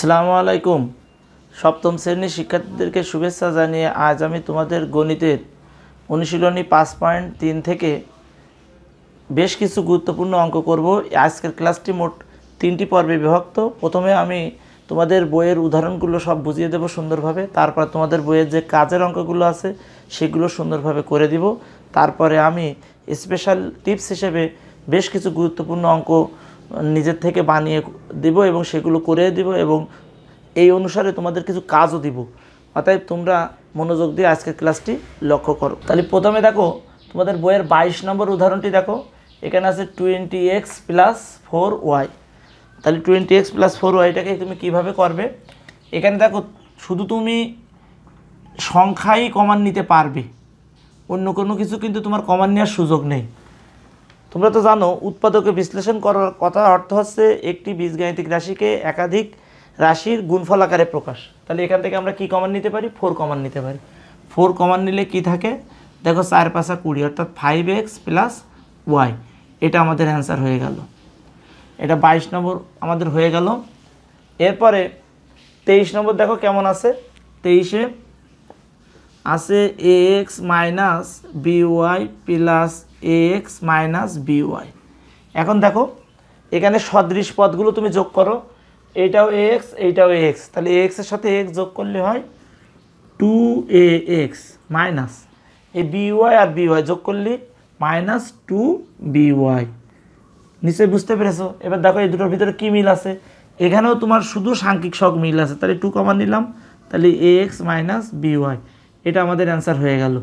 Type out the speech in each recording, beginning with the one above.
আসসালামু আলাইকুম সপ্তম শ্রেণীর শিক্ষার্থীদেরকে শুভেচ্ছা জানিয়ে আজ আমি তোমাদের গণিতের অনুশীলনী পাঁচ পয়েন্ট তিন থেকে বেশ কিছু গুরুত্বপূর্ণ অঙ্ক করব আজকের ক্লাসটি মোট তিনটি পর্বে বিভক্ত প্রথমে আমি তোমাদের বইয়ের উদাহরণগুলো সব বুঝিয়ে দেব সুন্দরভাবে তারপর তোমাদের বইয়ের যে কাজের অঙ্কগুলো আছে সেগুলো সুন্দরভাবে করে দিব তারপরে আমি স্পেশাল টিপস হিসেবে বেশ কিছু গুরুত্বপূর্ণ অঙ্ক নিজের থেকে বানিয়ে দিব এবং সেগুলো করে দিব এবং এই অনুসারে তোমাদের কিছু কাজও দিব অতএব তোমরা মনোযোগ দিয়ে আজকের ক্লাসটি লক্ষ্য করো তাহলে প্রথমে দেখো তোমাদের বইয়ের বাইশ নম্বর উদাহরণটি দেখো এখানে আছে twenty X plus four Y তাহলে টোয়েন্টি এক্স প্লাস ফোর ওয়াইটাকে তুমি কীভাবে করবে এখানে দেখো শুধু তুমি সংখ্যাই কমান নিতে পারবে অন্য কোনো কিছু কিন্তু তোমার কমান নেওয়ার সুযোগ নেই তোমরা তো জানো উৎপাদকে বিশ্লেষণ করার কথা অর্থ হচ্ছে একটি বীজগাণিতিক রাশিকে একাধিক রাশির গুণফল আকারে প্রকাশ তাহলে এখান থেকে আমরা কি কমান নিতে পারি ফোর কমান নিতে পারি ফোর কমান নিলে কি থাকে দেখো চার পাঁচা কুড়ি অর্থাৎ ফাইভ এক্স প্লাস ওয়াই এটা আমাদের অ্যান্সার হয়ে গেল এটা বাইশ নম্বর আমাদের হয়ে গেল এরপরে তেইশ নম্বর দেখো কেমন আছে তেইশে আছে A X minus B Y plus A X minus B Y এখন দেখো এখানে সদৃশ পদগুলো তুমি যোগ করো এটাও এক্স এইটাও এক্স তাহলে এক্সের সাথে এক্স যোগ করলে হয় টু এ এক্স মাইনাস এই বিওয়াই আর বিওয়াই যোগ করলে মাইনাস টু বিওয়াই নিশ্চয়ই বুঝতে পেরেছো এবার দেখো এই দুটোর ভিতরে কী মিল আছে এখানেও তোমার শুধু সাংখ্যিক শখ মিল আছে তাহলে টু কমান নিলাম তাহলে এ এক্স মাইনাস বিওয়াই এটা আমাদের অ্যান্সার হয়ে গেল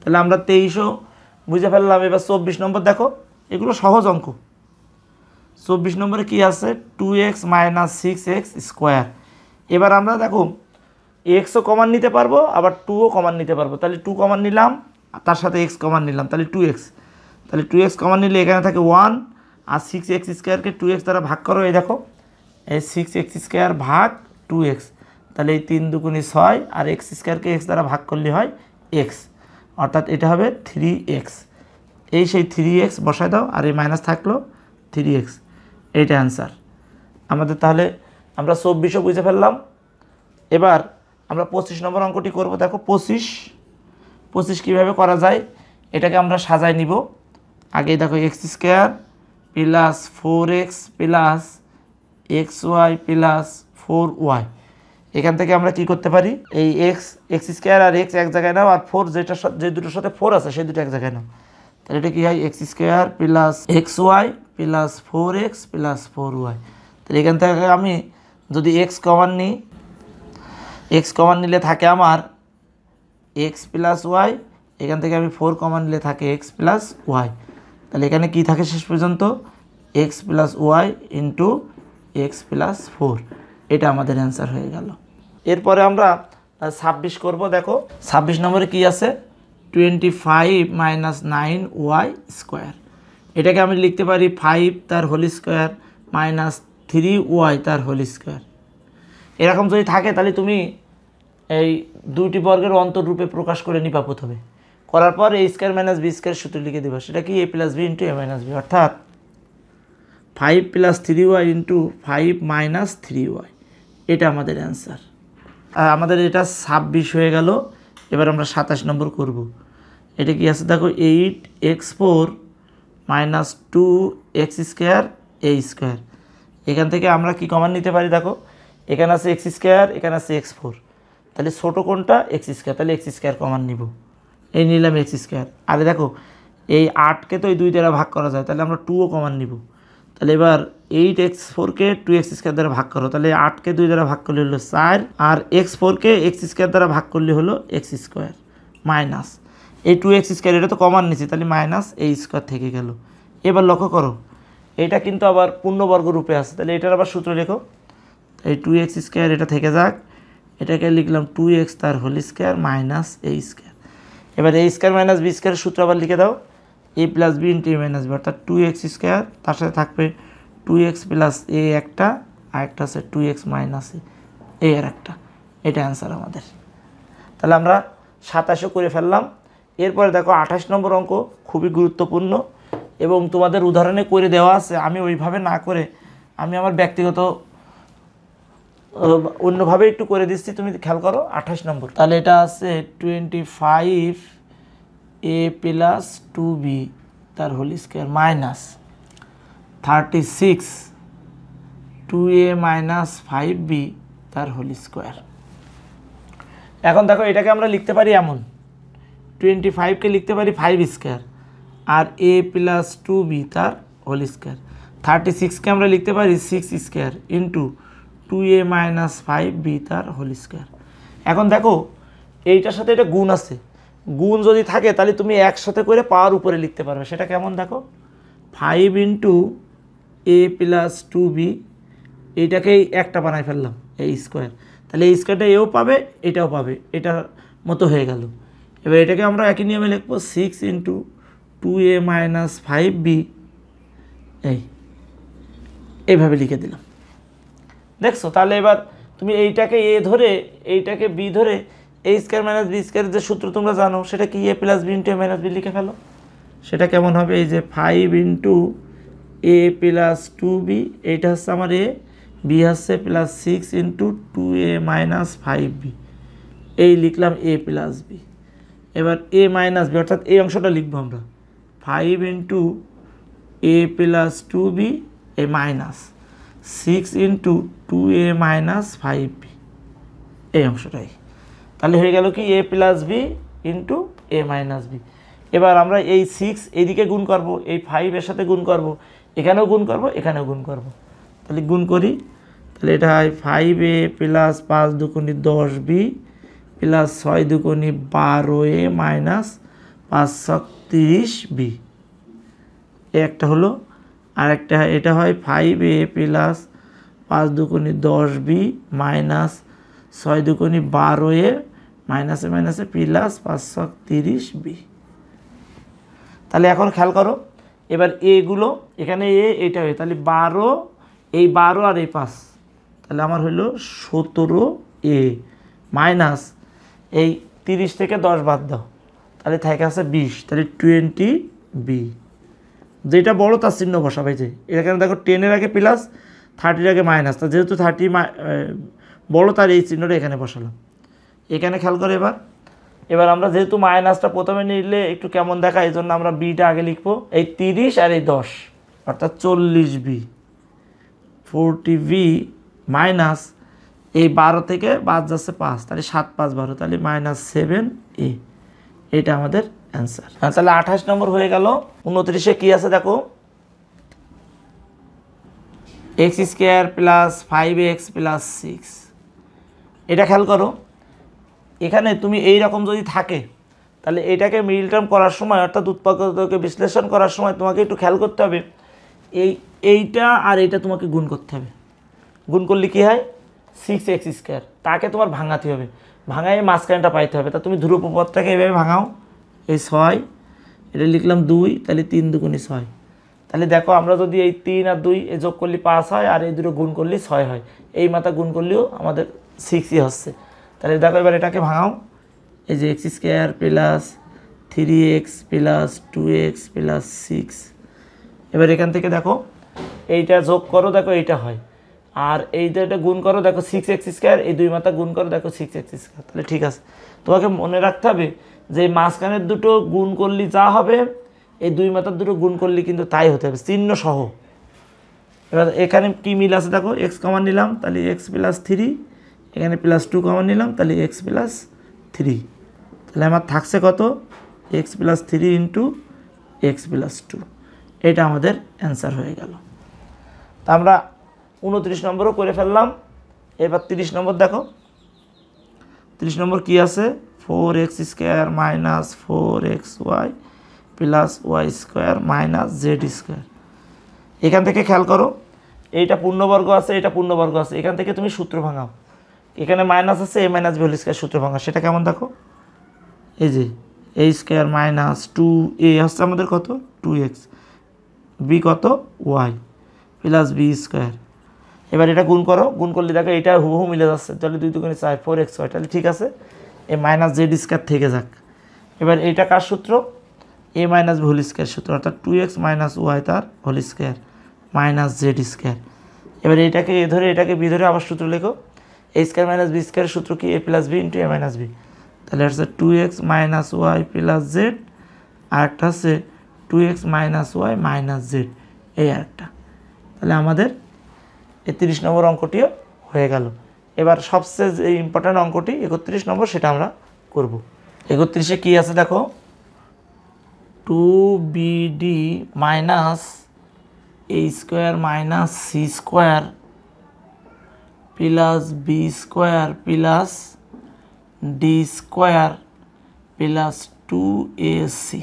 তাহলে আমরা তেইশও বুঝে ফেললাম এবার চব্বিশ নম্বর দেখো এগুলো সহজ অঙ্ক চব্বিশ নম্বরে কী আছে two x minus six x square এবার আমরা দেখো এক্সও কমান নিতে পারবো আবার টুও কমান নিতে পারবো তাহলে টু কমান নিলাম তার সাথে এক্স কমান নিলাম তাহলে টু এক্স তাহলে টু এক্স কমান নিলে এখানে থাকে ওয়ান আর সিক্স এক্স স্কোয়ারকে টু এক্স দ্বারা ভাগ করো এই দেখো এই সিক্স এক্স স্কোয়ার ভাগ টু এক্স তাহলে এই তিন দুগুণি ছয় আর এক্স স্কোয়ারকে এক্স দ্বারা ভাগ করলে হয় এক্স অর্থাৎ এটা হবে থ্রি এক্স এই সেই থ্রি এক্স বসায় দাও আর এই মাইনাস থাকলো থ্রি এক্স এইটা অ্যান্সার আমাদের তাহলে আমরা চব্বিশও বুঝে ফেললাম এবার আমরা পঁচিশ নম্বর অঙ্কটি করব দেখো পঁচিশ পঁচিশ কীভাবে করা যায় এটাকে আমরা সাজায় নিব আগে দেখো x square plus four X plus X Y plus four Y এখান থেকে আমরা কি করতে পারি এই এক্স এক্স স্কোয়ার আর এক্স এক জায়গায় নাও আর ফোর যেটার সাথে যে দুটোর সাথে ফোর আছে সেই দুটো এক জায়গায় নাও তাহলে এটা কী হয় x square plus X Y plus four X plus four Y তাহলে এখান থেকে আমি যদি এক্স কমান নিই এক্স কমান নিলে থাকে আমার এক্স প্লাস ওয়াই এখান থেকে আমি ফোর কমান নিলে থাকে এক্স প্লাস ওয়াই তাহলে এখানে কি থাকে শেষ পর্যন্ত X plus Y into x plus four এটা আমাদের অ্যান্সার হয়ে গেল এরপরে আমরা ছাব্বিশ করব দেখো ছাব্বিশ নম্বরে কি আছে twenty five minus nine y square এটাকে আমি লিখতে পারি ফাইভ তার whole square minus three y তার হোল স্কোয়ার এরকম যদি থাকে তাহলে তুমি এই দুইটি বর্গের অন্তররূপে প্রকাশ করে নিবা প্রথমে করার পর a square minus b square সূত্র লিখে দেবা সেটা কি a plus b into a minus b অর্থাৎ five plus three y into five minus three y এটা আমাদের অ্যান্সার আমাদের এটা ছাব্বিশ হয়ে গেল এবার আমরা সাতাশ নম্বর করব। এটা কি আছে দেখো eight x four minus two x square a square এখান থেকে আমরা কি কমান নিতে পারি দেখো এখানে আছে এক্স স্কোয়ার এখানে আছে এক্স ফোর তাহলে ছোটো কোনটা এক্স স্কোয়ার তাহলে এক্স স্কোয়ার কমান নিব এই নিলাম এক্স স্কোয়ার আরে দেখো এই আটকে তো এই দুই দ্বারা ভাগ করা যায় তাহলে আমরা টুও কমান নিব তাহলে এবার এইট এক্স ফোরকে টু এক্স স্কোয়ার দ্বারা ভাগ করো তাহলে আটকে দুই দ্বারা ভাগ করলে হলো চার আর এক্স ফোরকে এক্স স্কোয়ার দ্বারা ভাগ করলে হলো এক্স স্কোয়ার মাইনাস এই টু এক্স স্কোয়ার এটা তো কমান নিচে তাহলে মাইনাস এই স্কোয়ার থেকে গেল এবার লক্ষ্য করো এটা কিন্তু আবার পূর্ণবর্গ রূপে আছে তাহলে এটার আবার সূত্র লেখো এই টু এক্স স্কোয়ার এটা থেকে যাক এটাকে লিখলাম টু এক্স তার হোল স্কোয়ার মাইনাস এই স্কোয়ার এবার এই স্কোয়ার মাইনাস বি স্কোয়ারের সূত্র আবার লিখে দাও a plus b into a minus b অর্থাৎ টু এক্স স্কোয়ার তার সাথে থাকবে টু এক্স প্লাস এ একটা আর একটা আছে টু এক্স মাইনাস এ এর একটা এটা অ্যান্সার আমাদের তাহলে আমরা সাতাশও করে ফেললাম এরপরে দেখো আঠাশ নম্বর অঙ্ক খুবই গুরুত্বপূর্ণ এবং তোমাদের উদাহরণে করে দেওয়া আছে আমি ওইভাবে না করে আমি আমার ব্যক্তিগত অন্যভাবে একটু করে দিচ্ছি তুমি খেয়াল করো আঠাশ নম্বর তাহলে এটা আছে twenty five a plus two b তার whole square minus thirty six two a minus five b তার হোলি স্কোয়ার এখন দেখো এটাকে আমরা লিখতে পারি এমন টোয়েন্টি ফাইভকে লিখতে পারি ফাইভ স্কোয়ার আর এ প্লাস টু বি তার হোলি স্কোয়ার থার্টি সিক্সকে আমরা লিখতে পারি six square into two a minus five b তার হোলি স্কোয়ার এখন দেখো এইটার সাথে এটা গুণ আছে গুণ যদি থাকে তাহলে তুমি একসাথে করে পাওয়ার উপরে লিখতে পারবে সেটা কেমন দেখো five into a plus two b এইটাকেই একটা বানাই ফেললাম এই স্কোয়ার তাহলে এই স্কোয়ারটা এও পাবে এটাও পাবে এটার মতো হয়ে গেল এবার এটাকে আমরা একই নিয়মে লিখবো six into two a minus five b এই এইভাবে লিখে দিলাম দেখছো তাহলে এবার তুমি এইটাকে এ ধরে এইটাকে বি ধরে এ স্কোয়ার মাইনাস বি স্কোয়ারের যে সূত্র তোমরা জানো সেটা কি a plus b into a minus b লিখে ফেলো সেটা কেমন হবে এই যে five into a plus two b এইটা হচ্ছে আমার এ বি হচ্ছে plus six into two a minus five b এই লিখলাম এ প্লাস বি এবার এ মাইনাস বি অর্থাৎ এই অংশটা লিখবো আমরা five into a plus two b a minus six into two a minus five b এই অংশটাই তাহলে হয়ে গেল কি a plus b into a minus b এবার আমরা এই সিক্স এদিকে গুণ করব এই ফাইভের সাথে গুণ করব এখানেও গুণ করব এখানেও গুণ করব তাহলে গুণ করি তাহলে এটা হয় ফাইভ এ প্লাস পাঁচ দুকোনি দশ বি প্লাস ছয় দুকোনি বারো এ মাইনাস পাঁচ তিরিশ বি একটা হলো আর একটা এটা হয় ফাইভ এ প্লাস পাঁচ দুকোনি দশ বি মাইনাস ছয় দুকোনি বারো এ মাইনাসে মাইনাসে প্লাস পাঁচশো তিরিশ বি তাহলে এখন খেয়াল করো এবার এগুলো এখানে এ এটা হয়ে তাহলে বারো এই বারো আর এই পাঁচ তাহলে আমার হইল সতেরো এ মাইনাস এই তিরিশ থেকে দশ বাদ দাও তাহলে থাকে আছে বিশ তাহলে টোয়েন্টি বি যেটা বড় তার চিহ্ন বসাবে যে এখানে দেখো টেনের আগে প্লাস থার্টির আগে মাইনাস তা যেহেতু থার্টি বড় তার এই চিহ্নটা এখানে বসালাম এখানে খেয়াল করে এবার এবার আমরা যেহেতু মাইনাসটা প্রথমে নিলে একটু কেমন দেখা এই জন্য আমরা বিটা আগে লিখবো এই তিরিশ আর এই দশ অর্থাৎ চল্লিশ বি ফোরটি বি মাইনাস এই বারো থেকে বাদ যাচ্ছে পাঁচ তাহলে সাত পাঁচ বারো তাহলে মাইনাস সেভেন এ এটা আমাদের অ্যান্সার হ্যাঁ তাহলে আঠাশ নম্বর হয়ে গেল উনত্রিশে কী আছে দেখো x square plus five x plus six এটা খেয়াল করো এখানে তুমি এই রকম যদি থাকে তাহলে এটাকে মিডিল টার্ম করার সময় অর্থাৎ উৎপাদকে বিশ্লেষণ করার সময় তোমাকে একটু খেয়াল করতে হবে এই এইটা আর এইটা তোমাকে গুণ করতে হবে গুণ করলে কী হয় সিক্স এক্স স্কোয়ার তাকে তোমার ভাঙাতে হবে ভাঙায় মাঝখানটা পাইতে হবে তা তুমি ধ্রুপপথটাকে এভাবে ভাঙাও এই ছয় এটা লিখলাম দুই তাহলে তিন দুগুণে ছয় তাহলে দেখো আমরা যদি এই তিন আর দুই এ যোগ করলে পাঁচ হয় আর এই দুটো গুণ করলে ছয় হয় এই মাথা গুণ করলেও আমাদের সিক্সই হচ্ছে তাহলে দেখো এবার এটাকে ভাঙাও এই যে x square plus three x plus two x plus six এবার এখান থেকে দেখো এইটা যোগ করো দেখো এইটা হয় আর এই এটা গুণ করো দেখো সিক্স এক্স স্কোয়ার এই দুই মাথা গুণ করো দেখো সিক্স এক্স স্কোয়ার তাহলে ঠিক আছে তোমাকে মনে রাখতে হবে যে মাঝখানের দুটো গুণ করলে যা হবে এই দুই মাথার দুটো গুণ করলে কিন্তু তাই হতে হবে চিহ্ন সহ এবার এখানে কী মিল আছে দেখো এক্স কমান নিলাম তাহলে এক্স প্লাস থ্রি এখানে প্লাস টু কমন নিলাম তাহলে এক্স প্লাস থ্রি তাহলে আমার থাকছে কত x plus three into x plus two এটা আমাদের অ্যান্সার হয়ে গেল তা আমরা উনত্রিশ নম্বরও করে ফেললাম এবার তিরিশ নম্বর দেখো তিরিশ নম্বর কি আছে four x square minus four x Y plus y square minus z square এখান থেকে খেয়াল করো এইটা পূর্ণবর্গ আছে এটা পূর্ণবর্গ আছে এখান থেকে তুমি সূত্র ভাঙাও এখানে মাইনাস আছে a minus b whole square সূত্র ভাঙা সেটা কেমন দেখো এই যে a square minus two a হচ্ছে আমাদের কত টু এক্স বি কত ওয়াই প্লাস বি স্কোয়ার এবার এটা গুণ করো গুণ করলে দেখো এটা হুবহু মিলে যাচ্ছে তাহলে দুই দুগুণে চার ফোর এক্স ওয়াই তাহলে ঠিক আছে এ মাইনাস জেড স্কোয়ার থেকে যাক এবার এটা কার সূত্র এ মাইনাস হোল স্কোয়ার সূত্র অর্থাৎ টু এক্স মাইনাস ওয়াই তার whole square minus z square এবার এটাকে এ ধরে এটাকে বি ধরে আবার সূত্র লেখো এ স্কোয়ার মাইনাস বি স্কোয়ারের সূত্র কি a plus b into a minus b তাহলে হচ্ছে two x minus y plus z আর একটা হচ্ছে two x minus y minus z এই আরেকটা তাহলে আমাদের এই তিরিশ নম্বর অঙ্কটিও হয়ে গেল এবার সবচেয়ে যে ইম্পর্ট্যান্ট অঙ্কটি একত্রিশ নম্বর সেটা আমরা করব একত্রিশে কি আছে দেখো two b d minus a square minus c square plus b square plus d square plus two a c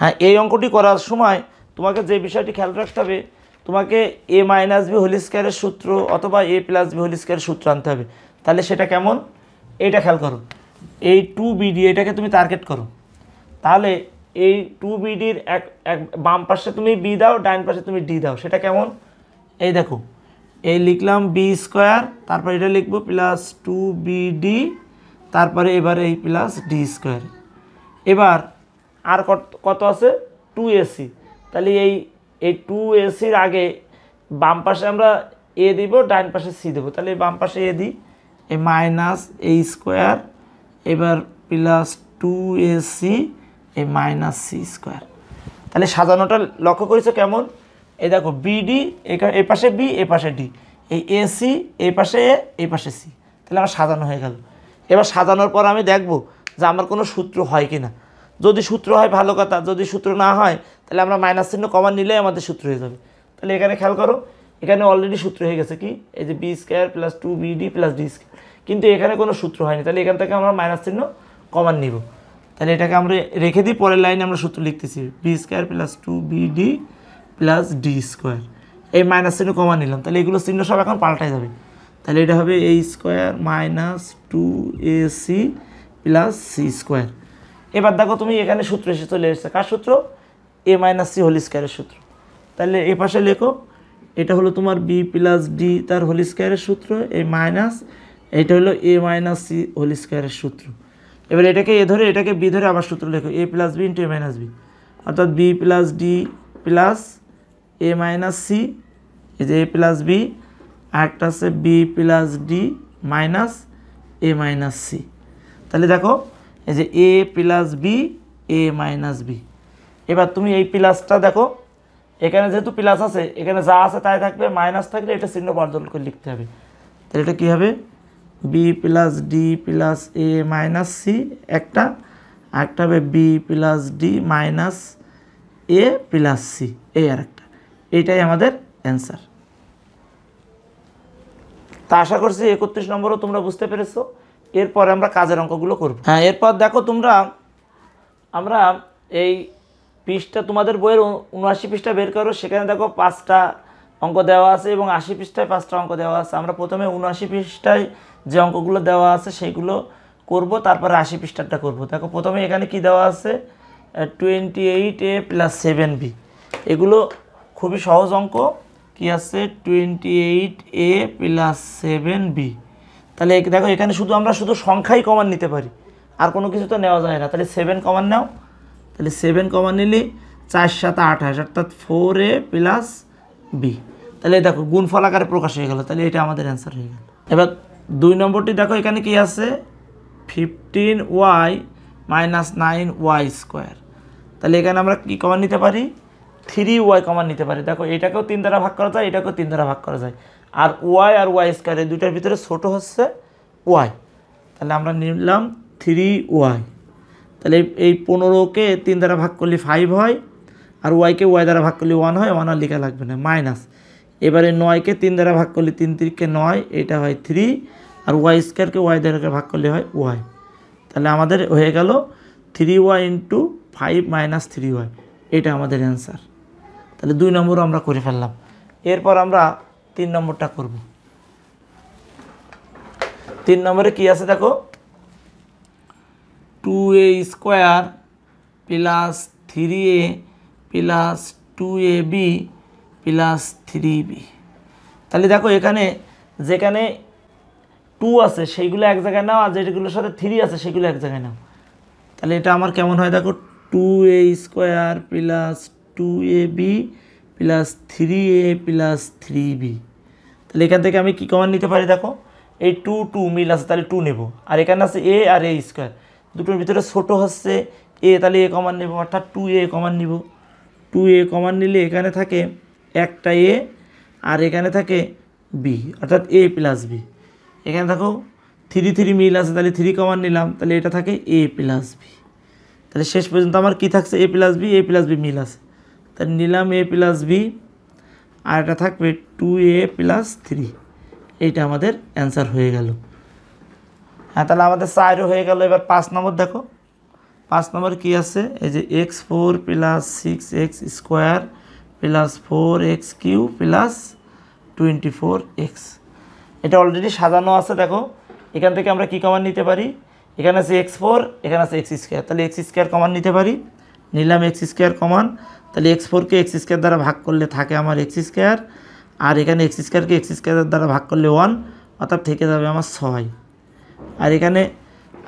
হ্যাঁ এই অঙ্কটি করার সময় তোমাকে যে বিষয়টি খেয়াল রাখতে হবে তোমাকে এ মাইনাস বি হোল স্কোয়ারের সূত্র অথবা এ প্লাস বি হোল স্কোয়ারের সূত্র আনতে হবে তাহলে সেটা কেমন এটা খেয়াল করো এই টু বিডি এটাকে তুমি টার্গেট করো তাহলে এই টু বিডির এক এক বাম পাশে তুমি বি দাও ডাইন পাশে তুমি ডি দাও সেটা কেমন এই দেখো এই লিখলাম বি স্কোয়ার তারপরে এটা লিখবো প্লাস টু বিডি তারপরে এবার এই প্লাস ডি স্কোয়ার এবার আর কত আছে টু এসি তাহলে এই এই টু এসির আগে বাম পাশে আমরা এ দিব ডাইন পাশে সি দেবো তাহলে বাম পাশে এ দিই এ মাইনাস এই স্কোয়ার এবার plus two a c a minus c square তাহলে সাজানোটা লক্ষ্য করেছো কেমন এই দেখো বিডি এ পাশে বি এ পাশে ডি এই এসি এ পাশে এ এ পাশে সি তাহলে আমার সাজানো হয়ে গেল এবার সাজানোর পর আমি দেখব যে আমার কোনো সূত্র হয় কি না যদি সূত্র হয় ভালো কথা যদি সূত্র না হয় তাহলে আমরা মাইনাস চিহ্ন কমান নিলেই আমাদের সূত্র হয়ে যাবে তাহলে এখানে খেয়াল করো এখানে অলরেডি সূত্র হয়ে গেছে কি এই যে b square plus two b d plus d square কিন্তু এখানে কোনো সূত্র হয়নি তাহলে এখান থেকে আমরা মাইনাস চিহ্ন কমান নিব তাহলে এটাকে আমরা রেখে দিই পরের লাইনে আমরা সূত্র লিখতেছি b square plus two b d plus d square এই মাইনাস চিহ্ন কমা নিলাম তাহলে এগুলো চিহ্ন সব এখন পাল্টাই যাবে তাহলে এটা হবে a square minus two a c plus c square এবার দেখো তুমি এখানে সূত্র এসে চলে এসেছে কার সূত্র এ মাইনাস সি হোলি স্কোয়ারের সূত্র তাহলে এ পাশে লেখো এটা হলো তোমার বি প্লাস ডি তার হোল স্কোয়ারের সূত্র এ মাইনাস এটা হলো এ মাইনাস সি হোল স্কোয়ারের সূত্র এবার এটাকে এ ধরে এটাকে বি ধরে আবার সূত্র লেখো a plus b into a minus b অর্থাৎ b plus d plus a minus c এই যে এ প্লাস বি আরেকটা আছে b plus d minus a minus c তাহলে দেখো এই যে a plus b a minus b এবার তুমি এই প্লাসটা দেখো এখানে যেহেতু প্লাস আছে এখানে যা আছে তাই থাকবে মাইনাস থাকলে এটা চিহ্ন বর্জন করে লিখতে হবে তাহলে এটা কী হবে b plus d plus a minus c একটা আরেকটা হবে b plus d minus a plus c এই আর একটা এটাই আমাদের অ্যান্সার তা আশা করছি একত্রিশ নম্বরও তোমরা বুঝতে পেরেছো এরপরে আমরা কাজের অঙ্কগুলো করব হ্যাঁ এরপর দেখো তোমরা আমরা এই পৃষ্ঠা তোমাদের বইয়ের উনআশি পৃষ্ঠা বের করো সেখানে দেখো পাঁচটা অঙ্ক দেওয়া আছে এবং আশি পৃষ্ঠায় পাঁচটা অঙ্ক দেওয়া আছে আমরা প্রথমে উনআশি পৃষ্ঠায় যে অঙ্কগুলো দেওয়া আছে সেইগুলো করব তারপরে আশি পৃষ্ঠাটা করব দেখো প্রথমে এখানে কি দেওয়া আছে twenty eight a plus seven b এগুলো খুবই সহজ অঙ্ক কি আছে twenty eight a plus seven b তাহলে দেখো এখানে শুধু আমরা শুধু সংখ্যাই কমান নিতে পারি আর কোনো কিছু তো নেওয়া যায় না তাহলে সেভেন কমান নাও তাহলে সেভেন কমান নিলে চার সাত আঠাশ অর্থাৎ ফোর এ প্লাস বি তাহলে দেখো গুণফল আকারে প্রকাশ হয়ে গেল তাহলে এটা আমাদের অ্যান্সার হয়ে গেল এবার দুই নম্বরটি দেখো এখানে কি আছে fifteen y minus nine y square তাহলে এখানে আমরা কী কমান নিতে পারি থ্রি ওয়াই কমান নিতে পারি দেখো এটাকেও তিন দ্বারা ভাগ করা যায় এটাকেও তিন দ্বারা ভাগ করা যায় আর ওয়াই আর ওয়াই স্কোয়ার এই দুটার ভিতরে ছোটো হচ্ছে ওয়াই তাহলে আমরা নিলাম থ্রি ওয়াই তাহলে এই পনেরোকে তিন দ্বারা ভাগ করলে ফাইভ হয় আর ওয়াইকে ওয়াই দ্বারা ভাগ করলে ওয়ান হয় ওয়ান আর লেখা লাগবে না মাইনাস এবারে নয়কে তিন দ্বারা ভাগ করলে তিন তিরিখকে নয় এটা হয় থ্রি আর ওয়াই স্কোয়ারকে ওয়াই দ্বারা ভাগ করলে হয় ওয়াই তাহলে আমাদের হয়ে গেল three y into five minus three y এটা আমাদের অ্যান্সার তাহলে দুই নম্বরও আমরা করে ফেললাম এরপর আমরা তিন নম্বরটা করব তিন নম্বরে কি আছে দেখো two a square plus three a plus two a b plus three b তাহলে দেখো এখানে যেখানে টু আছে সেইগুলো এক জায়গায় নাও আর যেগুলোর সাথে থ্রি আছে সেগুলো এক জায়গায় নাও তাহলে এটা আমার কেমন হয় দেখো two a square plus two a b plus three a plus three b তাহলে এখান থেকে আমি কী কমান নিতে পারি দেখো এই টু টু মিল আছে তাহলে টু নেব আর এখানে আছে এ আর এ স্কোয়ার দুটোর ভিতরে ছোটো হচ্ছে এ তাহলে এ কমান নেব অর্থাৎ টু এ কমান নিব টু এ কমান নিলে এখানে থাকে একটা এ আর এখানে থাকে বি অর্থাৎ এ প্লাস বি এখানে থাকো থ্রি থ্রি মিল আছে তাহলে থ্রি কমান নিলাম তাহলে এটা থাকে এ প্লাস বি তাহলে শেষ পর্যন্ত আমার কি থাকছে a plus b a plus b মিল আছে তাহলে নিলাম এ প্লাস বি আর এটা থাকবে টু এ প্লাস থ্রি এইটা আমাদের অ্যান্সার হয়ে গেল হ্যাঁ তাহলে আমাদের সাইডও হয়ে গেল এবার পাঁচ নম্বর দেখো পাঁচ নম্বর কী আছে এই যে x four plus six x square plus four x cube plus twenty four x এটা অলরেডি সাজানো আছে দেখো এখান থেকে আমরা কি কমান নিতে পারি এখানে আছে এক্স ফোর এখানে আছে এক্স স্কোয়ার তাহলে এক্স স্কোয়ার কমান নিতে পারি নিলাম এক্স স্কোয়ার কমান তাহলে এক্স ফোরকে এক্স স্কোয়ার দ্বারা ভাগ করলে থাকে আমার এক্স স্কোয়ার আর এখানে এক্স স্কোয়ারকে এক্স স্কোয়ার দ্বারা ভাগ করলে ওয়ান অর্থাৎ থেকে যাবে আমার ছয় আর এখানে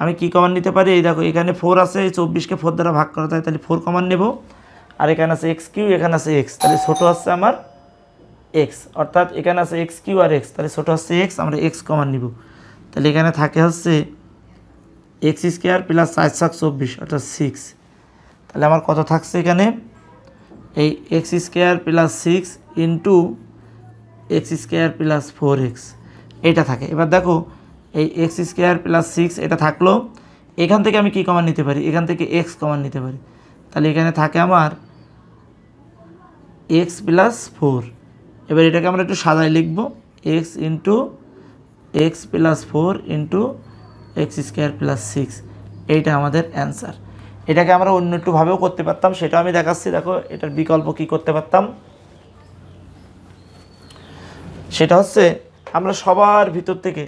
আমি কি কমান নিতে পারি এই দেখো এখানে ফোর আছে এই চব্বিশকে ফোর দ্বারা ভাগ করা যায় তাহলে ফোর কমান নেব আর এখানে আছে এক্স কিউ এখানে আছে এক্স তাহলে ছোটো আছে আমার এক্স অর্থাৎ এখানে আছে এক্স কিউ আর এক্স তাহলে ছোটো হচ্ছে এক্স আমরা এক্স কমান নিব তাহলে এখানে থাকে হচ্ছে এক্স স্কোয়ার প্লাস চার সাত চব্বিশ অর্থাৎ সিক্স তাহলে আমার কত থাকছে এখানে এই x square plus six into x square plus four x এটা থাকে এবার দেখো এই এক্স স্কোয়ার প্লাস সিক্স এটা থাকলো এখান থেকে আমি কি কমান নিতে পারি এখান থেকে এক্স কমান নিতে পারি তাহলে এখানে থাকে আমার এক্স প্লাস ফোর এবার এটাকে আমরা একটু সাদায় লিখব x into x plus four into x square plus six এইটা আমাদের অ্যান্সার এটাকে আমরা অন্য একটুভাবেও করতে পারতাম সেটাও আমি দেখাচ্ছি দেখো এটার বিকল্প কি করতে পারতাম সেটা হচ্ছে আমরা সবার ভিতর থেকে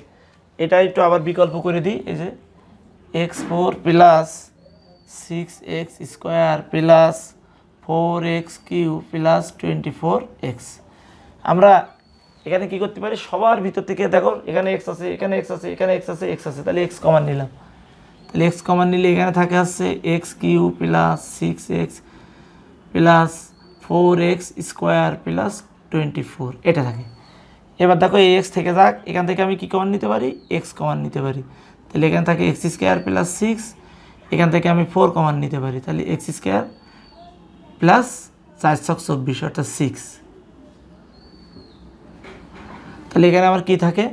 এটা একটু আবার বিকল্প করে দিই এই যে x four plus six x square plus four x cube plus twenty four x আমরা এখানে কি করতে পারি সবার ভিতর থেকে দেখো এখানে এক্স আছে এখানে এক্স আছে এখানে এক্স আছে এক্স আছে তাহলে এক্স কমান নিলাম তাহলে এক্স কমান নিলে এখানে থাকে আসছে x cube plus six x plus four x square plus twenty four এটা থাকে এবার দেখো এই এক্স থেকে যাক এখান থেকে আমি কি কমান নিতে পারি এক্স কমান নিতে পারি তাহলে এখানে থাকে এক্স স্কোয়ার প্লাস সিক্স এখান থেকে আমি ফোর কমান নিতে পারি তাহলে এক্স স্কোয়ার প্লাস চারশো চব্বিশ অর্থাৎ সিক্স তাহলে এখানে আমার কি থাকে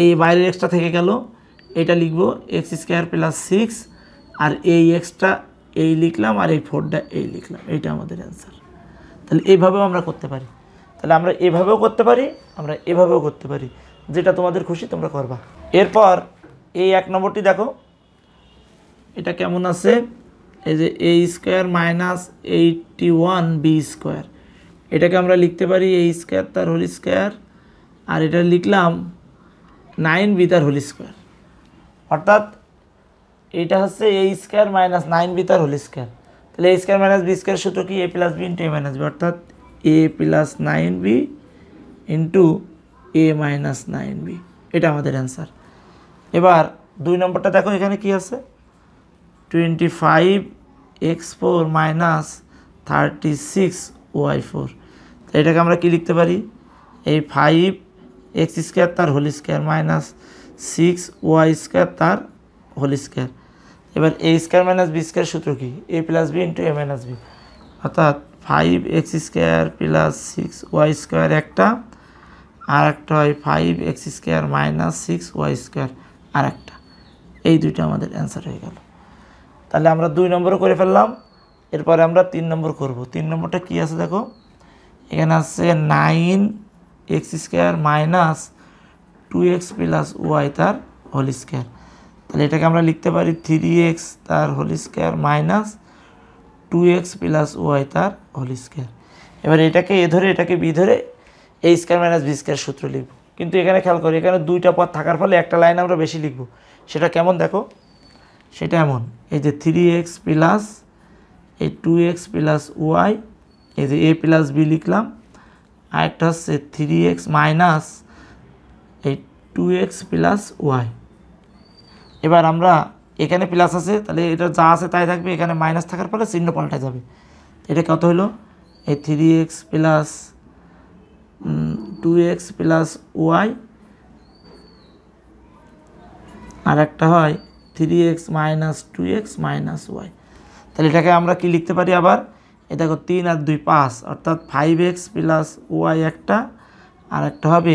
এই বাইরের এক্সটা থেকে গেল এটা লিখবো এক্স স্কোয়ার প্লাস সিক্স আর এই এক্সটা এই লিখলাম আর এই ফোরটা এই লিখলাম এইটা আমাদের অ্যান্সার তাহলে এইভাবেও আমরা করতে পারি তাহলে আমরা এভাবেও করতে পারি আমরা এভাবেও করতে পারি যেটা তোমাদের খুশি তোমরা করবা এরপর এই এক নম্বরটি দেখো এটা কেমন আছে এই যে a square minus eighty one b square এটাকে আমরা লিখতে পারি এ স্কোয়ার তার হোল স্কোয়ার আর এটা লিখলাম নাইন বি তার হোল স্কোয়ার অর্থাৎ এটা হচ্ছে a square minus nine b তার হোল স্কোয়ার তাহলে a square minus b square সূত্র কি a plus b into a minus b অর্থাৎ a plus nine b into a minus nine b এটা আমাদের অ্যান্সার এবার দুই নম্বরটা দেখো এখানে কি আছে twenty five x four minus thirty six y four তো এটাকে আমরা কী লিখতে পারি এই ফাইভ এক্স স্কোয়ার তার whole square minus six y square তার হোল স্কোয়ার এবার a square minus b square সূত্র কি a plus b into a minus b অর্থাৎ five x square plus six y square একটা আর একটা হয় five x square minus six y square আর একটা এই দুইটা আমাদের অ্যান্সার হয়ে গেল তাহলে আমরা দুই নম্বরও করে ফেললাম এরপরে আমরা তিন নম্বর করব তিন নম্বরটা কী আছে দেখো এখানে আছে nine x square minus two x plus y তার হোল স্কোয়ার তাহলে এটাকে আমরা লিখতে পারি থ্রি এক্স তার whole square minus two x plus y তার হোল স্কোয়ার এবার এটাকে এ ধরে এটাকে বি ধরে a square minus b square সূত্র লিখব কিন্তু এখানে খেয়াল করি এখানে দুইটা পথ থাকার ফলে একটা লাইন আমরা বেশি লিখব সেটা কেমন দেখো সেটা এমন এই যে থ্রি এক্স প্লাস এই টু এক্স প্লাস ওয়াই এই যে এ প্লাস বি লিখলাম আরেকটা হচ্ছে three x minus two x plus y এবার আমরা এখানে প্লাস আছে তাহলে এটা যা আছে তাই থাকবে এখানে মাইনাস থাকার পরে চিহ্ন পাল্টা যাবে এটা কত হলো এই three x plus two x plus y আর একটা হয় three x minus two x minus y তাহলে এটাকে আমরা কি লিখতে পারি আবার এ দেখো তিন আর দুই পাঁচ অর্থাৎ ফাইভ এক্স প্লাস ওয়াই একটা আর একটা হবে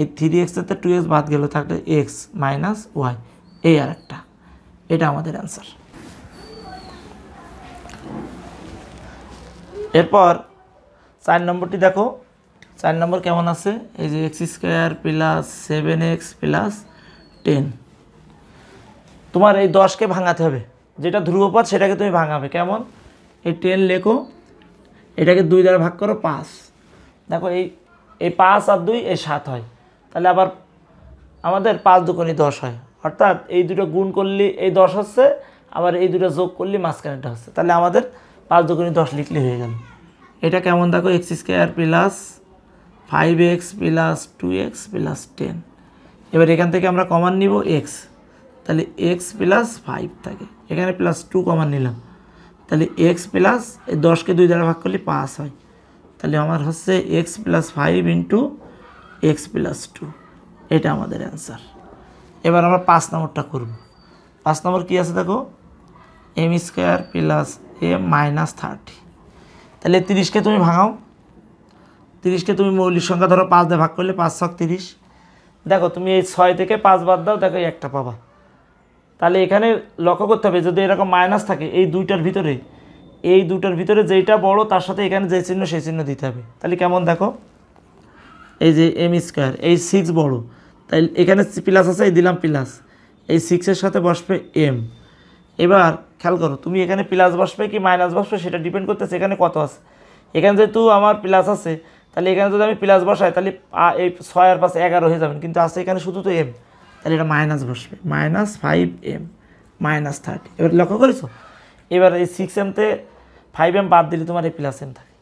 এই থ্রি এক্স থেকে টু এক্স বাদ গেলে থাকলে এক্স মাইনাস ওয়াই এই আর একটা এটা আমাদের অ্যান্সার এরপর চার নম্বরটি দেখো চার নম্বর কেমন আছে এই যে x square plus seven x plus ten তোমার এই দশকে ভাঙাতে হবে যেটা ধ্রুবপথ সেটাকে তুমি ভাঙাবে কেমন এই টেন লেখো এটাকে দুই দ্বারা ভাগ করো পাঁচ দেখো এই এই পাঁচ আর দুই এই সাত হয় তাহলে আবার আমাদের পাঁচ দুকোনি দশ হয় অর্থাৎ এই দুটো গুণ করলে এই দশ হচ্ছে আবার এই দুটো যোগ করলে মাঝখানেটা হচ্ছে তাহলে আমাদের পাঁচ দুকোনি দশ লিখলে হয়ে গেল এটা কেমন দেখো x square plus five x plus two x plus ten এবার এখান থেকে আমরা কমান নিব এক্স তাহলে এক্স প্লাস ফাইভ থাকে এখানে প্লাস টু কমান নিলাম তাহলে এক্স প্লাস এই দশকে দুই দ্বারা ভাগ করলে পাঁচ হয় তাহলে আমার হচ্ছে x plus five into x plus two এটা আমাদের অ্যান্সার এবার আমরা পাঁচ নম্বরটা করব পাঁচ নম্বর কী আছে দেখো m square plus a minus thirty তাহলে তিরিশকে তুমি ভাঙাও তিরিশকে তুমি মৌলিক সংখ্যা ধরো পাঁচ দিয়ে ভাগ করলে পাঁচ ছক তিরিশ দেখো তুমি এই ছয় থেকে পাঁচ বাদ দাও দেখো একটা পাবা তাহলে এখানে লক্ষ্য করতে হবে যদি এরকম মাইনাস থাকে এই দুইটার ভিতরে এই দুটার ভিতরে যেইটা বড় তার সাথে এখানে যে চিহ্ন সেই চিহ্ন দিতে হবে তাহলে কেমন দেখো এই যে এম স্কোয়ার এই সিক্স বড়ো তাই এখানে প্লাস আছে এই দিলাম প্লাস এই সিক্সের সাথে বসবে এম এবার খেয়াল করো তুমি এখানে প্লাস বসবে কি মাইনাস বসবে সেটা ডিপেন্ড করতেছে এখানে কত আছে এখানে যেহেতু আমার প্লাস আছে তাহলে এখানে যদি আমি প্লাস বসাই তাহলে এই ছয় আর পাঁচ এগারো হয়ে যাবেন কিন্তু আছে এখানে শুধু তো এম তাহলে এটা মাইনাস বসবে minus five m minus thirty এবার লক্ষ্য করেছো এবার এই সিক্স এমতে ফাইভ এম বাদ দিলে তোমার এই প্লাস এম থাকে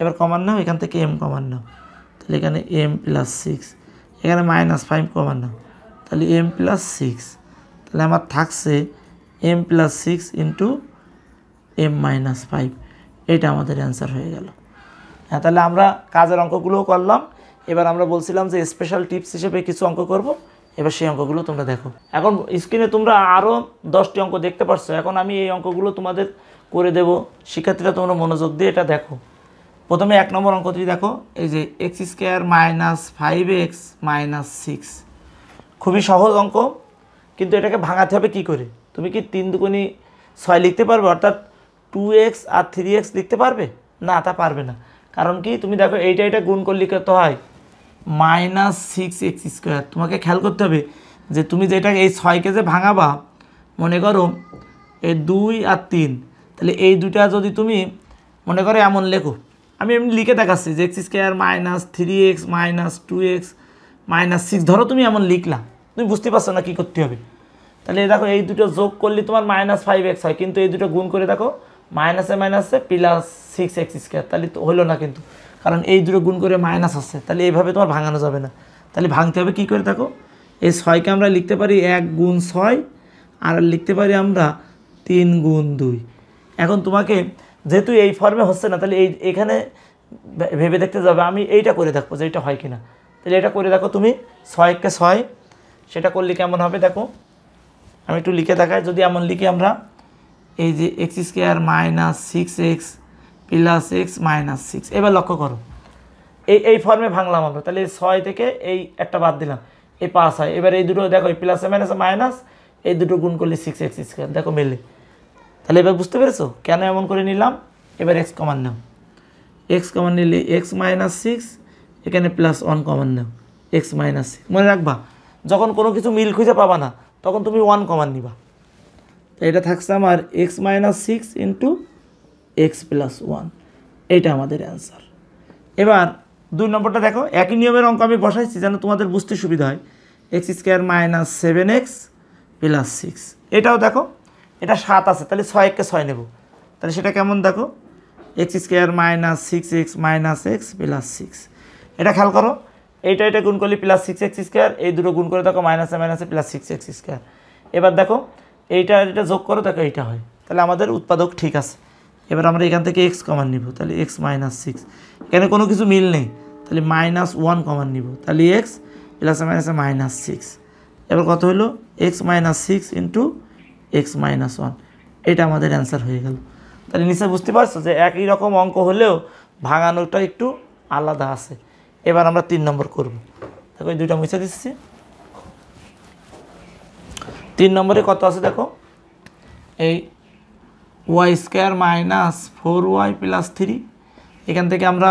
এবার কমান নাও এখান থেকে এম কমান নাও তাহলে এখানে এম প্লাস সিক্স এখানে মাইনাস ফাইভ কমান না তাহলে এম প্লাস সিক্স তাহলে আমার থাকছে m plus six into m minus five এটা আমাদের অ্যান্সার হয়ে গেল হ্যাঁ তাহলে আমরা কাজের অঙ্কগুলোও করলাম এবার আমরা বলছিলাম যে স্পেশাল টিপস হিসেবে কিছু অঙ্ক করব এবার সেই অঙ্কগুলো তোমরা দেখো এখন স্ক্রিনে তোমরা আরও দশটি অঙ্ক দেখতে পারছো এখন আমি এই অঙ্কগুলো তোমাদের করে দেব শিক্ষার্থীরা তোমরা মনোযোগ দিয়ে এটা দেখো প্রথমে এক নম্বর অঙ্কটি দেখো এই যে x square minus five x minus six খুবই সহজ অঙ্ক কিন্তু এটাকে ভাঙাতে হবে কি করে তুমি কি তিন দুগুণি ছয় লিখতে পারবে অর্থাৎ টু এক্স আর থ্রি এক্স লিখতে পারবে না তা পারবে না কারণ কি তুমি দেখো এইটা এটা গুণ করলে কত হয় মাইনাস সিক্স এক্স স্কোয়ার তোমাকে খেয়াল করতে হবে যে তুমি যেটা এই ছয়কে যে ভাঙাবা মনে করো এই দুই আর তিন তাহলে এই দুটা যদি তুমি মনে করো এমন লেখো আমি এমনি লিখে দেখাচ্ছি যে x square minus three x minus two x minus six ধরো তুমি এমন লিখলা তুমি বুঝতে পারছো না কী করতে হবে তাহলে দেখো এই দুটো যোগ করলে তোমার মাইনাস ফাইভ এক্স হয় কিন্তু এই দুটো গুণ করে দেখো মাইনাসে মাইনাসে প্লাস সিক্স এক্স স্কোয়ার তাহলে তো হলো না কিন্তু কারণ এই দুটো গুণ করে মাইনাস আসছে তাহলে এইভাবে তোমার ভাঙানো যাবে না তাহলে ভাঙতে হবে কী করে দেখো এই ছয়কে আমরা লিখতে পারি এক গুণ ছয় আর লিখতে পারি আমরা তিন গুণ দুই এখন তোমাকে যেহেতু এই ফর্মে হচ্ছে না তাহলে এই এখানে ভেবে দেখতে যাবে আমি এইটা করে দেখবো যে এইটা হয় কি না তাহলে এটা করে দেখো তুমি ছয়কে ছয় সেটা করলে কেমন হবে দেখো আমি একটু লিখে দেখাই যদি এমন লিখি আমরা এই যে x square minus six x plus x minus six এবার লক্ষ্য করো এই এই ফর্মে ভাঙলাম আমরা তাহলে ছয় থেকে এই একটা বাদ দিলাম এই পাস হয় এবার এই দুটো দেখো এই প্লাসে মাইনাস মাইনাস এই দুটো গুণ করলে সিক্স এক্স স্কোয়ার দেখো মেলে তাহলে এবার বুঝতে পেরেছো কেন এমন করে নিলাম এবার এক্স কমান নাও এক্স কমান নিলে এক্স মাইনাস সিক্স এখানে প্লাস ওয়ান কমান নাও এক্স মাইনাস সিক্স মনে রাখবা যখন কোনো কিছু মিল খুঁজে পাবা না তখন তুমি ওয়ান কমান নিবা তো এটা থাকছে আমার x minus six into x plus one এটা আমাদের অ্যান্সার এবার দুই নম্বরটা দেখো একই নিয়মের অঙ্ক আমি বসাইছি যেন তোমাদের বুঝতে সুবিধা হয় x square minus seven x plus six এটাও দেখো এটা সাত আছে তাহলে ছয়কে ছয় নেব তাহলে সেটা কেমন দেখো x square minus six x minus x plus six এটা খেয়াল করো এইটা এটা গুণ করলে প্লাস সিক্স এক্স স্কোয়ার এই দুটো গুণ করে দেখো মাইনাসে মাইনাসে প্লাস সিক্স এক্স স্কোয়ার এবার দেখো এইটা এটা যোগ করো দেখো এইটা হয় তাহলে আমাদের উৎপাদক ঠিক আছে এবার আমরা এখান থেকে এক্স কমান নিব তাহলে এক্স মাইনাস সিক্স এখানে কোনো কিছু মিল নেই তাহলে মাইনাস ওয়ান কমান নিব তাহলে এক্স প্লাসে মাইনাসে মাইনাস সিক্স এবার কত হলো x minus six into x minus one এটা আমাদের অ্যান্সার হয়ে গেল তাহলে নিচে বুঝতে পারছো যে একই রকম অঙ্ক হলেও ভাঙানোটা একটু আলাদা আছে এবার আমরা তিন নম্বর করব দেখো এই দুইটা মুছে দিচ্ছি তিন নম্বরে কত আছে দেখো এই y square minus four y plus three এখান থেকে আমরা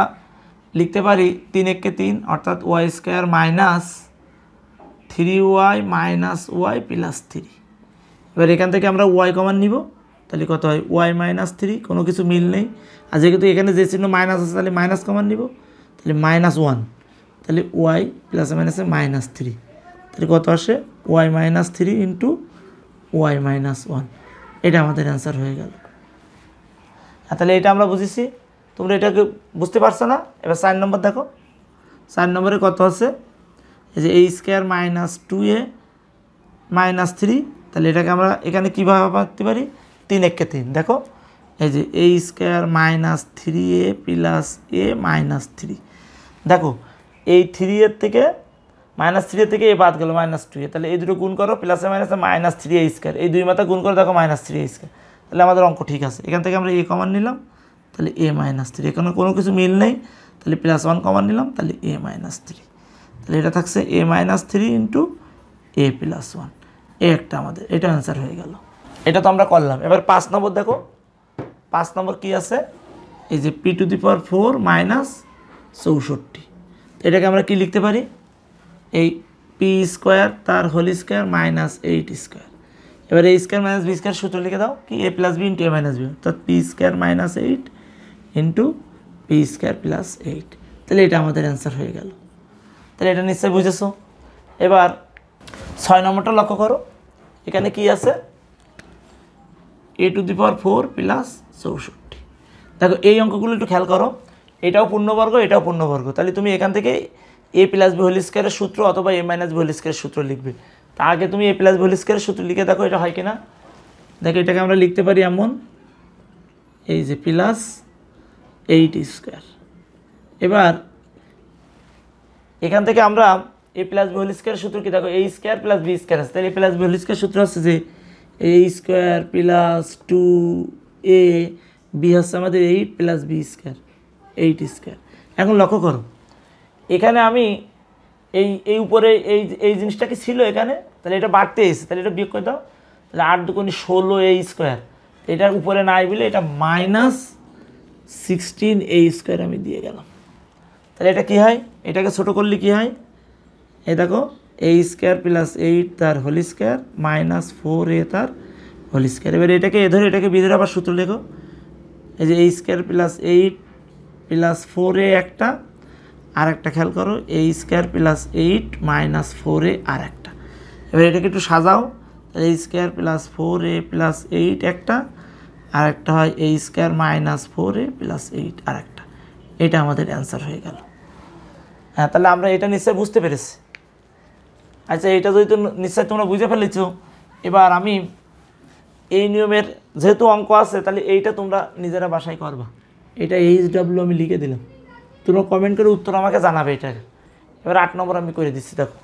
লিখতে পারি তিন এককে তিন অর্থাৎ y square minus three y minus y plus three এবার এখান থেকে আমরা ওয়াই কমান নিব তাহলে কত হয় ওয়াই মাইনাস থ্রি কোনো কিছু মিল নেই আর যেহেতু এখানে যে চিহ্ন মাইনাস আছে তাহলে মাইনাস কমান নিব তাহলে মাইনাস ওয়ান তাহলে ওয়াই প্লাস মাইনাসে মাইনাস থ্রি তাহলে কত আসে y minus three into y minus one এটা আমাদের অ্যান্সার হয়ে গেল তাহলে এটা আমরা বুঝেছি তোমরা এটাকে বুঝতে পারছো না এবার চার নম্বর দেখো চার নম্বরে কত আছে এই যে এই square minus two a minus three তাহলে এটাকে আমরা এখানে কীভাবে ভাবতে পারি তিন একে তিন দেখো এই যে a square minus three a plus a minus three দেখো এই থ্রি এর থেকে মাইনাস থ্রি থেকে এ বাদ গেল মাইনাস টু এ তাহলে এই দুটো গুণ করো প্লাসে মাইনাসে মাইনাস থ্রি এ স্কোয়ার এই দুই মাথা গুণ করো দেখো মাইনাস থ্রি এ স্কোয়ার তাহলে আমাদের অঙ্ক ঠিক আছে এখান থেকে আমরা এ কমান নিলাম তাহলে এ মাইনাস থ্রি এখানে কোনো কিছু মিল নেই তাহলে প্লাস ওয়ান কমান নিলাম তাহলে এ মাইনাস থ্রি তাহলে এটা থাকছে a minus three into a plus one এই একটা আমাদের এটা অ্যান্সার হয়ে গেল এটা তো আমরা করলাম এবার পাঁচ নম্বর দেখো পাঁচ নম্বর কি আছে এই যে p to the power four minus চৌষট্টি এটাকে আমরা কি লিখতে পারি এই পি স্কোয়ার তার whole square minus eight square এবার এই স্কোয়ার মাইনাস বি স্কোয়ার সূত্র লিখে দাও কি a plus b into a minus b অর্থাৎ p square minus eight into p square plus eight তাহলে এটা আমাদের অ্যান্সার হয়ে গেল তাহলে এটা নিশ্চয়ই বুঝেছো এবার ছয় নম্বরটা লক্ষ্য করো এখানে কি আছে a to the power four plus চৌষট্টি দেখো এই অঙ্কগুলো একটু খেয়াল করো এটাও পূর্ণবর্গ এটাও পূর্ণবর্গ তাহলে তুমি এখান থেকে এ প্লাস বি হোল স্কোয়ারের সূত্র অথবা এ মাইনাস বি হোল স্কোয়ারের সূত্র লিখবে তা আগে তুমি এ প্লাস বি হোল স্কোয়ারের সূত্র লিখে দেখো এটা হয় কিনা দেখো এটাকে আমরা লিখতে পারি এমন এই যে প্লাস এইট স্কোয়ার এবার এখান থেকে আমরা a plus b whole square সূত্র কি দেখো a square plus b square আছে তাহলে a plus b whole square সূত্র হচ্ছে যে a square plus two a b হচ্ছে আমাদের eight plus b square eight square এখন লক্ষ্য করো এখানে আমি এই এই উপরে এই এই জিনিসটা কি ছিল এখানে তাহলে এটা বাড়তে এসে তাহলে এটা বিয়োগ করে দাও তাহলে আট দুকোনি ষোলো এ স্কোয়ার এটার উপরে নাই বলে এটা মাইনাস সিক্সটিন এ স্কোয়ার আমি দিয়ে গেলাম তাহলে এটা কী হয় এটাকে ছোটো করলে কী হয় এই দেখো এ স্কোয়ার প্লাস এইট তার whole square minus four a তার হোল স্কোয়ার এবার এটাকে এ ধরে এটাকে বিধে আবার সূত্র লেখো এই যে a square plus eight plus four a একটা আর একটা খেয়াল করো a square plus eight minus four a আর একটা এবার এটাকে একটু সাজাও a square plus four a plus eight একটা আর একটা হয় a square minus four a plus eight আর একটা এটা আমাদের অ্যান্সার হয়ে গেল হ্যাঁ তাহলে আমরা এটা নিশ্চয়ই বুঝতে পেরেছি আচ্ছা এটা যদি নিশ্চয় তোমরা বুঝে ফেলেছ এবার আমি এই নিয়মের যেহেতু অঙ্ক আছে তাহলে এইটা তোমরা নিজেরা বাসায় করবা এটা এইচ ডাব্লিউ আমি লিখে দিলাম তোমরা কমেন্ট করে উত্তর আমাকে জানাবে এটা এবার আট নম্বর আমি করে দিচ্ছি দেখো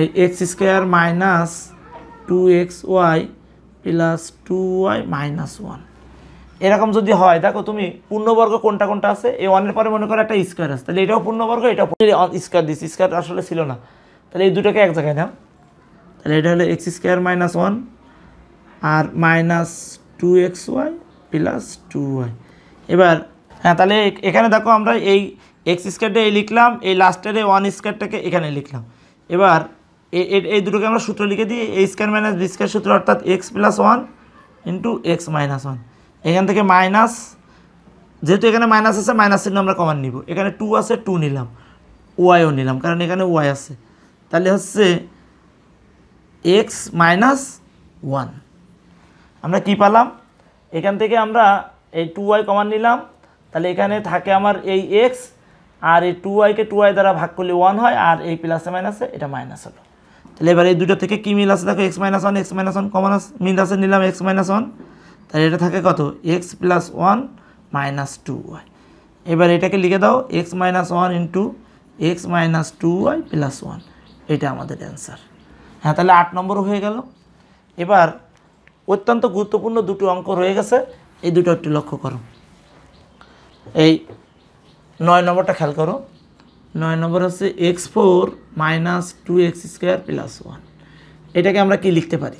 এই x square minus two x Y plus two y minus one এরকম যদি হয় দেখো তুমি পূর্ণবর্গ কোনটা কোনটা আছে এই ওয়ানের পরে মনে করো একটা স্কোয়ার আছে তাহলে এটাও পূর্ণবর্গ এটাও স্কোয়ার দিচ্ছি স্কোয়ার আসলে ছিল না তাহলে এই দুটোকে এক জায়গায় দাও তাহলে এটা হলো এক্স স্কোয়ার মাইনাস ওয়ান আর minus two x Y plus two y এবার হ্যাঁ তাহলে এখানে দেখো আমরা এই এক্স স্কোয়ারটা এই লিখলাম এই লাস্টের এই ওয়ান স্কোয়ারটাকে এখানে লিখলাম এবার এই দুটোকে আমরা সূত্র লিখে দিই এই স্কোয়ার মাইনাস বি স্কোয়ার সূত্র অর্থাৎ x plus one into x minus one এখান থেকে মাইনাস যেহেতু এখানে মাইনাস আছে মাইনাস চিহ্ন আমরা কমান নিব এখানে টু আছে টু নিলাম ওয়াইও নিলাম কারণ এখানে ওয়াই আছে তাহলে হচ্ছে এক্স মাইনাস ওয়ান আমরা কি পালাম এখান থেকে আমরা এই টু ওয়াই কমান নিলাম তাহলে এখানে থাকে আমার এই এক্স আর এই টু ওয়াইকে টু ওয়াই দ্বারা ভাগ করলে ওয়ান হয় আর এই প্লাসে মাইনাসে এটা মাইনাস হলো তাহলে এবার এই দুটো থেকে কী মিল আছে দেখো x minus one x minus one common মিল আছে নিলাম এক্স মাইনাস ওয়ান তাহলে এটা থাকে কত x plus one minus two y এবার এটাকে লিখে দাও x minus one into x minus two y plus one এটা আমাদের অ্যান্সার হ্যাঁ তাহলে আট নম্বর হয়ে গেল এবার অত্যন্ত গুরুত্বপূর্ণ দুটো অঙ্ক রয়ে গেছে এই দুটো একটু লক্ষ্য করো এই নয় নম্বরটা খেয়াল করো নয় নম্বর হচ্ছে x four minus two x square plus one এটাকে আমরা কি লিখতে পারি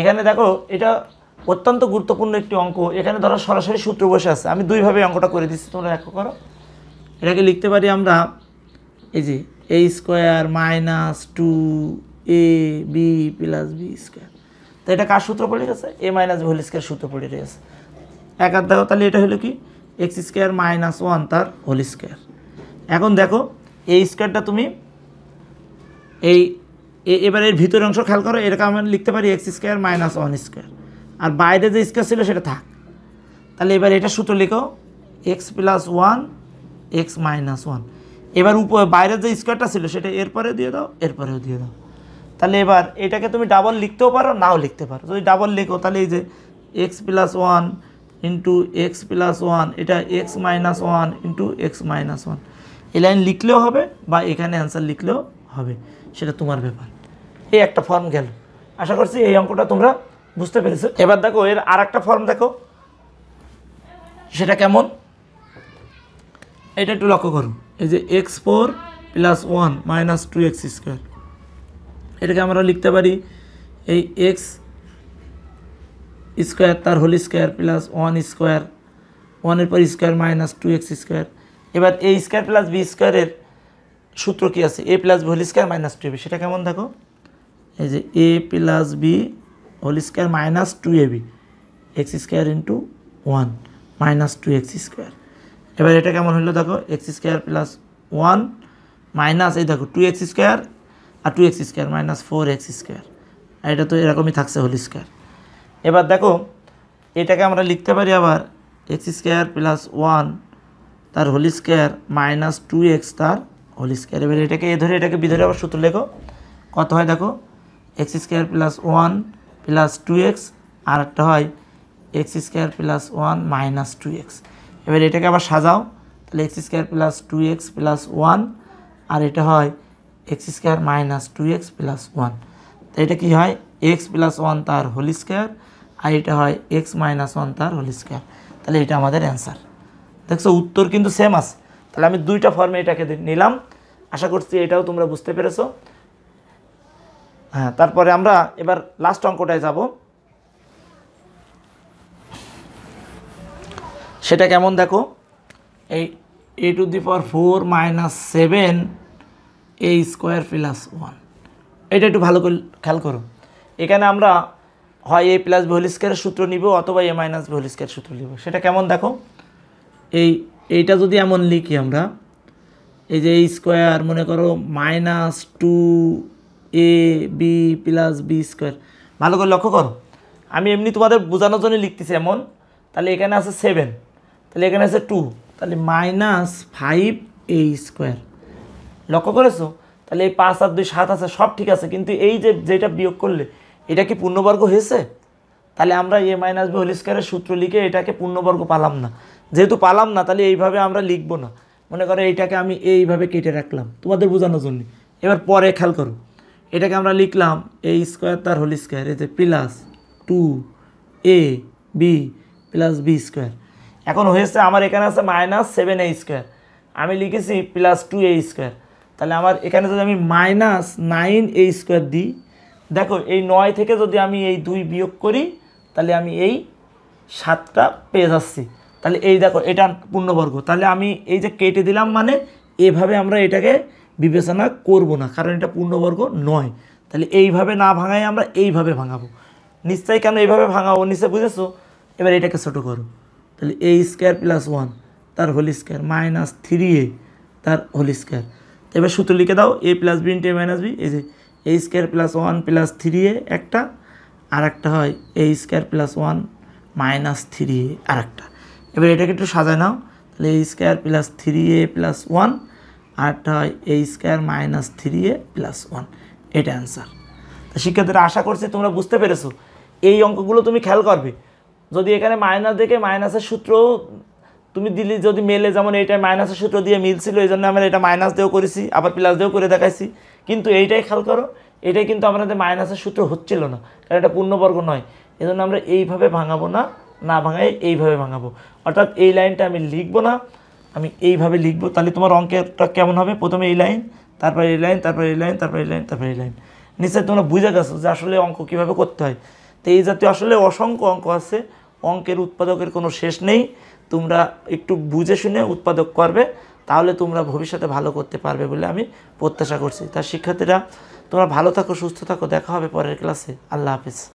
এখানে দেখো এটা অত্যন্ত গুরুত্বপূর্ণ একটি অঙ্ক এখানে ধরো সরাসরি সূত্র বসে আছে আমি দুইভাবে অঙ্কটা করে দিচ্ছি তোমরা লক্ষ্য করো এটাকে লিখতে পারি আমরা এই যে a square minus two a b plus b square তো এটা কার সূত্র পড়ে গেছে এ মাইনাস হোল স্কোয়ার সূত্র পড়ে রয়েছে একার দেখো তাহলে এটা হলো কি এক্স স্কোয়ার মাইনাস ওয়ান তার হোল স্কোয়ার এখন দেখো এই স্কোয়ারটা তুমি এই এবার এর ভিতরের অংশ খেয়াল করো এরকম আমি লিখতে পারি x square minus one square আর বাইরে যে স্কোয়ার ছিল সেটা থাক তাহলে এবার এটা সূত্র লিখো x plus one x minus one এবার উপ বাইরের যে স্কোয়ারটা ছিল সেটা এরপরে দিয়ে দাও এরপরেও দিয়ে দাও তাহলে এবার এটাকে তুমি ডাবল লিখতেও পারো নাও লিখতে পারো যদি ডাবল লেখো তাহলে এই যে x plus one into x plus one এটা x minus one into x minus one এই লাইন লিখলেও হবে বা এখানে অ্যান্সার লিখলেও হবে সেটা তোমার ব্যাপার এই একটা ফর্ম গেল আশা করছি এই অঙ্কটা তোমরা বুঝতে পেরেছো এবার দেখো এর আর একটা ফর্ম দেখো সেটা কেমন এটা একটু লক্ষ্য করুন এই যে x four plus one minus two x square এটাকে আমরা লিখতে পারি এই এক্স স্কোয়ার তার whole square plus one square ওয়ানের পর square minus two x square এবার এ স্কোয়ার প্লাস বি স্কোয়ারের সূত্র কী আছে a plus b whole square minus two a b সেটা কেমন দেখো এই যে a plus b whole square minus two a b x square into one minus two x square এবার এটা কেমন হইলো দেখো x square plus one minus এই দেখো টু এক্স স্কোয়ার আর two x square minus four x square আর এটা তো এরকমই থাকছে হোল স্কোয়ার এবার দেখো এটাকে আমরা লিখতে পারি আবার এক্স স্কোয়ার প্লাস ওয়ান তার whole square minus two x তার হোল স্কোয়ার এবার এটাকে এ ধরে এটাকে বিধরে আবার সূত্র লেখো কত হয় দেখো x square plus one plus two x আর একটা হয় x square plus one minus two x এবার এটাকে আবার সাজাও তাহলে x square plus two x plus one আর এটা হয় x square minus two x plus one তো এটা কী হয় এক্স প্লাস ওয়ান তার হোল স্কোয়ার আর এটা হয় এক্স মাইনাস ওয়ান তার হোল স্কোয়ার তাহলে এটা আমাদের অ্যান্সার দেখছো উত্তর কিন্তু সেম আস তাহলে আমি দুইটা ফর্মে এটাকে নিলাম আশা করছি এটাও তোমরা বুঝতে পেরেছো হ্যাঁ তারপরে আমরা এবার লাস্ট অঙ্কটায় যাব সেটা কেমন দেখো এই a to the power four minus seven a square plus one এটা একটু ভালো করে খেয়াল করো এখানে আমরা হয় এ প্লাস ভোল স্কোয়ারের সূত্র নিব অথবা এ মাইনাস ভোল স্কোয়ার সূত্র নিব সেটা কেমন দেখো এই এইটা যদি এমন লিখি আমরা এই যে এই স্কোয়ার মনে করো minus two a b plus b square ভালো করে লক্ষ্য করো আমি এমনি তোমাদের বোঝানোর জন্য লিখতেছি এমন তাহলে এখানে আছে সেভেন তাহলে এখানে আছে টু তাহলে মাইনাস ফাইভ এ স্কোয়ার লক্ষ্য করেছো তাহলে এই পাঁচ আর দুই সাত আছে সব ঠিক আছে কিন্তু এই যে যেটা বিয়োগ করলে এটা কি পূর্ণবর্গ হয়েছে তাহলে আমরা এ মাইনাস বি হোল স্কোয়ারের সূত্র লিখে এটাকে পূর্ণবর্গ পালাম না যেহেতু পালাম না তাহলে এইভাবে আমরা লিখব না মনে করো এইটাকে আমি এইভাবে কেটে রাখলাম তোমাদের বোঝানোর জন্য এবার পরে খেয়াল করো এটাকে আমরা লিখলাম এ স্কোয়ার তার হোল স্কোয়ার এতে plus two a b plus b square এখন হয়েছে আমার এখানে আছে মাইনাস সেভেন এ স্কোয়ার আমি লিখেছি প্লাস টু এ স্কোয়ার তাহলে আমার এখানে যদি আমি মাইনাস নাইন এ স্কোয়ার দিই দেখো এই নয় থেকে যদি আমি এই দুই বিয়োগ করি তাহলে আমি এই সাতটা পেয়ে যাচ্ছি তাহলে এই দেখো এটা পূর্ণবর্গ তাহলে আমি এই যে কেটে দিলাম মানে এভাবে আমরা এটাকে বিবেচনা করব না কারণ এটা পূর্ণবর্গ নয় তাহলে এইভাবে না ভাঙাই আমরা এইভাবে ভাঙাবো নিশ্চয়ই কেন এইভাবে ভাঙাবো নিশ্চয় বুঝেছো এবার এটাকে ছোটো করো তাহলে এ স্কোয়ার প্লাস ওয়ান তার whole square minus three a তার হোল স্কোয়ার তো এবার সূত্র লিখে দাও a plus b into a minus b এই যে a square plus one plus three a একটা আর একটা হয় a square plus one minus three a আর একটা এবার এটাকে একটু সাজায় নাও তাহলে a square plus three a plus one আর একটা হয় a square minus three a plus one এটা অ্যান্সার তো শিক্ষার্থীরা আশা করছি তোমরা বুঝতে পেরেছো এই অঙ্কগুলো তুমি খেয়াল করবে যদি এখানে মাইনাস দেখে মাইনাসের সূত্র তুমি দিলি যদি মেলে যেমন এইটা মাইনাসের সূত্র দিয়ে মিলছিল এই জন্য আমরা এটা মাইনাস দিয়েও করেছি আবার প্লাস দিয়েও করে দেখাইছি কিন্তু এইটাই খেয়াল করো এটাই কিন্তু আমাদের মাইনাসের সূত্র হচ্ছিল না কারণ এটা পূর্ণবর্গ নয় এই জন্য আমরা এইভাবে ভাঙাবো না না ভাঙাই এইভাবে ভাঙাবো অর্থাৎ এই লাইনটা আমি লিখবো না আমি এইভাবে লিখবো তাহলে তোমার অঙ্কেরটা কেমন হবে প্রথমে এই লাইন তারপরে এই লাইন তারপরে এই লাইন তারপরে এই লাইন তারপর এই লাইন নিশ্চয়ই তোমরা বুঝে গেছো যে আসলে অঙ্ক কীভাবে করতে হয় তো এই জাতীয় আসলে অসংখ্য অঙ্ক আছে অঙ্কের উৎপাদকের কোনো শেষ নেই তোমরা একটু বুঝে শুনে উৎপাদক করবে তাহলে তোমরা ভবিষ্যতে ভালো করতে পারবে বলে আমি প্রত্যাশা করছি তার শিক্ষার্থীরা তোমরা ভালো থাকো সুস্থ থাকো দেখা হবে পরের ক্লাসে আল্লাহ হাফিজ